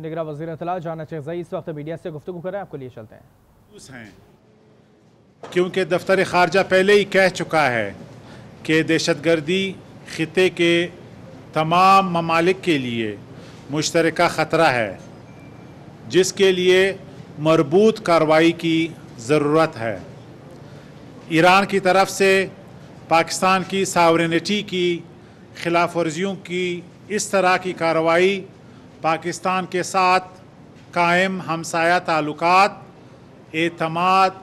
निगरा वजी अतला जाना चेखजई इस वक्त मीडिया से गुफ्तु करें आपको लिए चलते हैं क्योंकि दफ्तर खारजा पहले ही कह चुका है कि दहशत गर्दी ख़त्े के तमाम ममालिक के लिए मुश्तर ख़तरा है जिसके लिए मरबूत कार्रवाई की ज़रूरत है ईरान की तरफ से पाकिस्तान की सावरनिटी की खिलाफ वर्जियों की इस तरह की कार्रवाई पाकिस्तान के साथ कायम हमसाया ताल्लुक एतमाद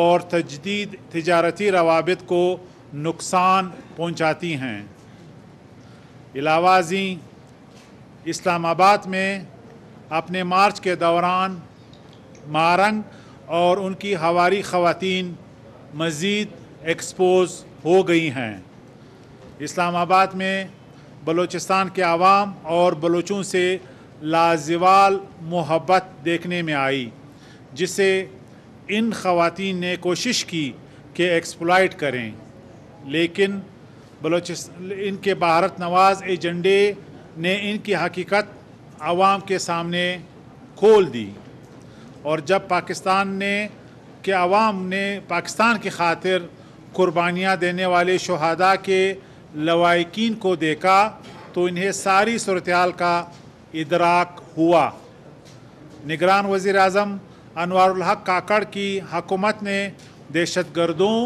और तजदीद तजारती रवाबित को नुकसान पहुँचाती हैं इलावाजी इस्लामाबाद में अपने मार्च के दौरान मारंग और उनकी हवारी ख़वात मज़ीद एक्सपोज हो गई हैं इस्लामाबाद में बलूचिस्तान के आवाम और बलूचों से लाजवाल मोहब्बत देखने में आई जिसे इन खातन ने कोशिश की कि एक्सप्लाइट करें लेकिन बलोचिस इनके भारत नवाज एजेंडे ने इनकी हकीकत आवाम के सामने खोल दी और जब पाकिस्तान ने के आवाम ने पाकिस्तान की खातिर कुर्बानियाँ देने वाले शहदा के लवाकिन को देखा तो इन्हें सारी सूरत का इदराक हुआ निगरान वज़ी अजम अनवारक काकड़ की हकूमत ने दहशत गर्दों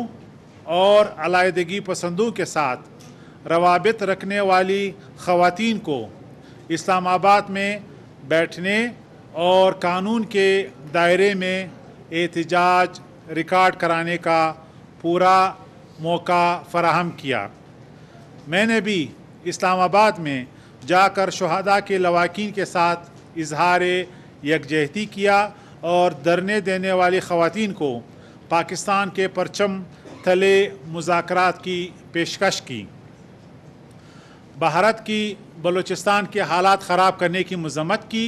और अलादगी पसंदों के साथ रवाबित रखने वाली ख़वान को इस्लामाबाद में बैठने और कानून के दायरे में एहतजाज रिकॉर्ड कराने का पूरा मौका फराहम किया मैंने भी इस्लामाबाद में जाकर शहदा के लवाकिन के साथ इजहार यकजहती किया और धरने देने वाली खातन को पाकिस्तान के परचम तले मुजाकर की पेशकश की भारत की बलूचिस्तान के हालात ख़राब करने की मजम्मत की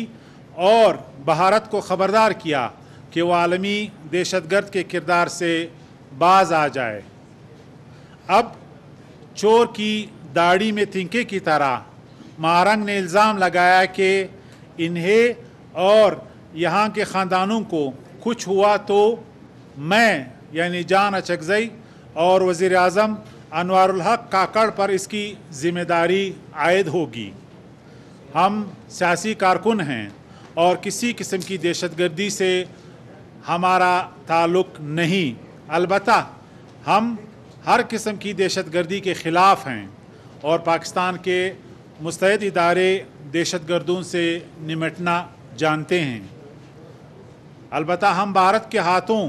और भारत को ख़बरदार किया कि वह आलमी दहशतगर्द के किरदार से बाज आ जाए अब चोर की दाढ़ी में थिंके की तरह मारंग ने इल्ज़ाम लगाया कि इन्हें और यहाँ के ख़ानदानों को कुछ हुआ तो मैं यानी जान अचकजई और वज़ी अजम अनवारक काकड़ पर इसकी ज़िम्मेदारी आयद होगी हम सियासी कारकुन हैं और किसी किस्म की दहशत गर्दी से हमारा ताल्लुक नहीं अलबत् हम हर किस्म की दहशत गर्दी के ख़िलाफ़ हैं और पाकिस्तान के मुस्तैद इदारे दहशत गर्दों से निमटना जानते हैं अलबत् हम भारत के हाथों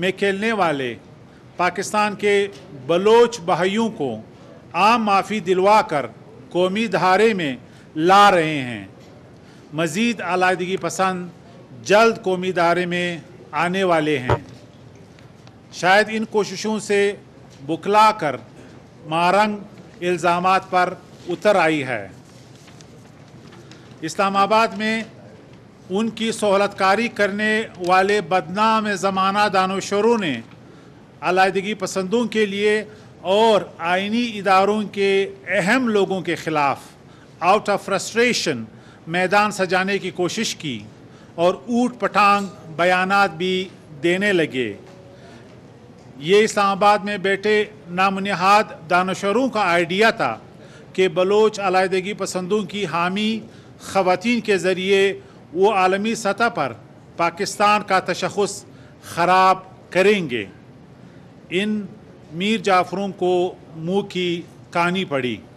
में खेलने वाले पाकिस्तान के बलोच बहाइयों को आम माफ़ी दिलवा कर कौमी धारे में ला रहे हैं मज़ीद आलादगी पसंद जल्द कौमी धारे में आने वाले हैं शायद इन कोशिशों से बुखला कर मारंग इल्ज़ाम पर उतर आई है इस्लामाबाद में उनकी सहलतकारी करने वाले बदनाम ज़माना दानोशरों ने अलादगी पसंदों के लिए और आइनी इदारों के अहम लोगों के ख़िलाफ़ आउट ऑफ फ्रस्ट्रेशन मैदान सजाने की कोशिश की और ऊट पटांग बयान भी देने लगे ये इस्लामाबाद में बैठे नामनहाद दानशरों का आइडिया था कि बलोच अलादगी पसंदों की हामी ख़वान के ज़रिए वो आलमी सतह पर पाकिस्तान का तशखस ख़राब करेंगे इन मीर जाफरों को मुँह की कहानी पड़ी